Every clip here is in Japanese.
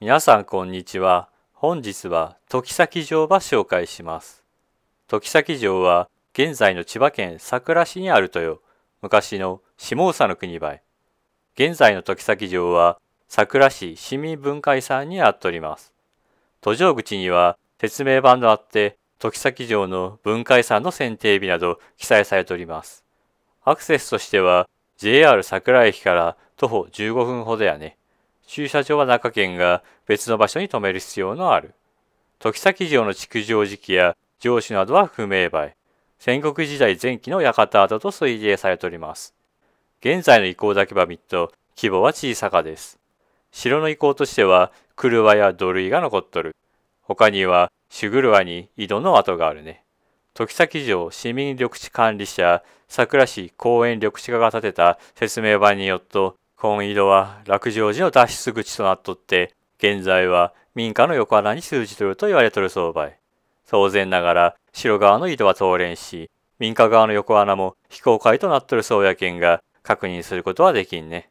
皆さんこんにちは。本日は時崎城場紹介します。時崎城は現在の千葉県佐倉市にあるとよ。昔の下総の国場へ。現在の時崎城は佐倉市市民文化遺産にあっております。途上口には説明版のあって時崎城の文化遺産の選定日など記載されております。アクセスとしては JR 桜駅から徒歩15分ほどやね。駐車場は中県が別の場所に止める必要のある。時崎城の築城時期や城主などは不明梅。戦国時代前期の館跡と推定されております。現在の遺構だけば見っと規模は小さかです。城の遺構としては車や土塁が残っとる。他にはシュグルワに井戸の跡があるね。時崎城市民緑地管理者桜市公園緑地課が建てた説明板によると紺井戸は落城時の脱出口となっとって、現在は民家の横穴に通じとると言われとる相場当然ながら、城側の井戸は通れんし、民家側の横穴も非公開となっとる宗う県が、確認することはできんね。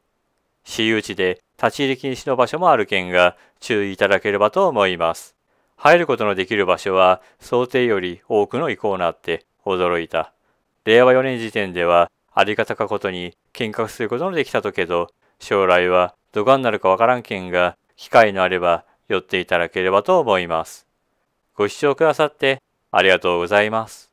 私有地で立ち入り禁止の場所もある県が注意いただければと思います。入ることのできる場所は想定より多くの意向なって驚いた。令和4年時点ではありがたかことに見学することのできたとけど、将来はどがんなるかわからんけんが、機会のあれば寄っていただければと思います。ご視聴くださってありがとうございます。